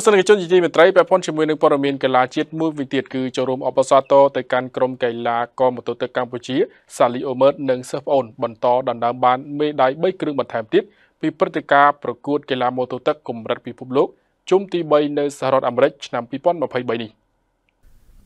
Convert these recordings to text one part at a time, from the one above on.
ស្សនិកជនជាទីមេត្រីពាក់ព័ន្ធជាមួយនឹងព័ត៌មានកីឡាជាតិមួយវិញទៀតគឺចូលរួមអបសាទរទៅកាន់ក្រុមកីឡាករម៉ូតូទឹកកម្ពុជាសាលីអូម៉ឺតនិងសិស្សប្អូនបន្តដណ្ដើមបានមេដាយ3គ្រឿងបន្ថែមទៀតពីព្រឹត្តិការណ៍ប្រកួត កីឡាម៉ូតូទឹកកម្រិតពិភពលោកជុំទី3នៅសហរដ្ឋអាមេរិកឆ្នាំ2023នេះ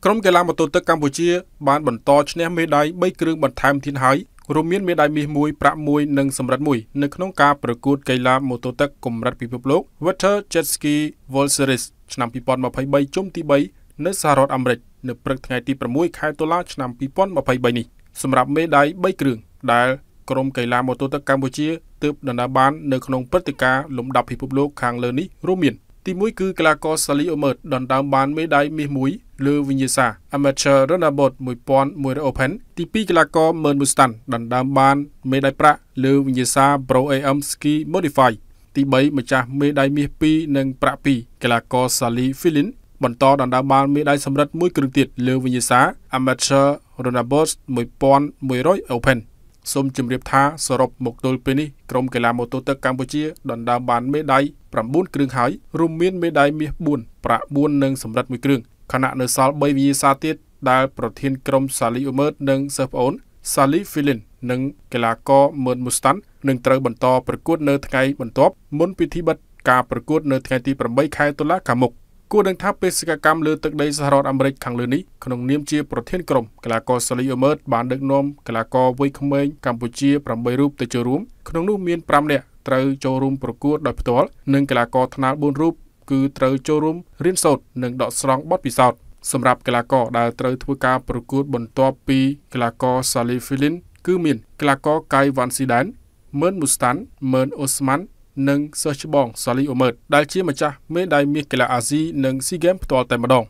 ក្រុមកីឡាម៉ូតូទឹកកម្ពុជា បានបន្តឈ្នះមេដាយ3គ្រឿងបន្ថែមទៀតហើយរួមមានមេដាយមាស1ប្រាក់1និងសំរឹទ្ធ1នៅក្នុងការប្រកួតកីឡាម៉ូតូទឹកកម្រិតពិភពលោក Water Jet Ski World Series ឆ្នាំ2023ជុំទី3នៅសហរដ្ឋអាមេរិកនៅព្រឹកថ្ងៃទី6ខែតុលាឆ្នាំ2023នេះសម្រាប់មេដាយ3គ្រឿងដែលក្រុមកីឡាម៉ូតូទឹកកម្ពុជាទើបដណ្ដើមបាននៅក្នុងព្រឹត្តិការណ៍លំដាប់ពិភពលោកខាងលើនេះរួមមានទី1គឺកីឡាករសាលីអូម៉ឺតដណ្ដើមបានមេដាយមាស1លើវិញ្ញាសា Amateur Runabot 1100 Open ទី2កីឡាករមឺនមូស្តាន់ដណ្ដើមបានមេដាយប្រាក់លើវិញ្ញាសា Pro AM Ski Modify ទី3ម្ចាស់មេដាយមាស2និងប្រាក់2កីឡាករ Sally Filin បន្តដណ្ដើមបានមេដាយសំរិទ្ធមួយគ្រឿងទៀតលើវិញ្ញាសា Amateur Runabot 1100 Open សូមជម្រាបថាសរុបមកទល់ពេលនេះក្រុមកីឡាម៉ូតូទឹកកម្ពុជាដណ្ដើមបានមេដាយ9គ្រឿងហើយរួមមានមេដាយមាស4ប្រាក់4និងសំរិទ្ធ1គ្រឿងខណៈនៅសល់3វិសាទៀតដែលប្រធានក្រុមសាលីអ៊ូមឺតនិងសិស្សប្អូនសាលីហ្វីលីននិងកីឡាករមឺនមូស្តាន់នឹងត្រូវបន្តប្រកួត នៅ ថ្ងៃបន្ទាប់មុនពិធីបិទការប្រកួត នៅថ្ងៃទី8ខែតុលាខាងមុខគួរនឹងថាបេសកកម្មលើទឹកដីសហរដ្ឋអាមេរិកខាងលើនេះក្នុងនាមជាប្រធានក្រុមកីឡាករសាលីអ៊ូមឺតបានដឹកនាំកីឡាករវ័យក្មេងកម្ពុជា8រូបទៅចូលរួមក្នុងនោះមាន5នាក់ត្រូវចូលរួមប្រកួតដោយផ្ទាល់និងកីឡាករថ្នាល4រូបគឺត្រូវចូលរួមរៀនសូត្រនិងដកស្រង់បទពិសោធន៍សម្រាប់កីឡាករដែលត្រូវធ្វើការប្រកួតបន្ទាប់ពីកីឡាករ Salih Filin គឺមានកីឡាករ Kai Van Sidan មឺនមូស្តាន់មឺនអូស្ម៉ាន់និងសិស្សច្បង Salih Omer ដែលជាម្ចាស់មេដាយមាសកីឡាអាស៊ីនិង SEA Games ផ្ទាល់តែម្ដង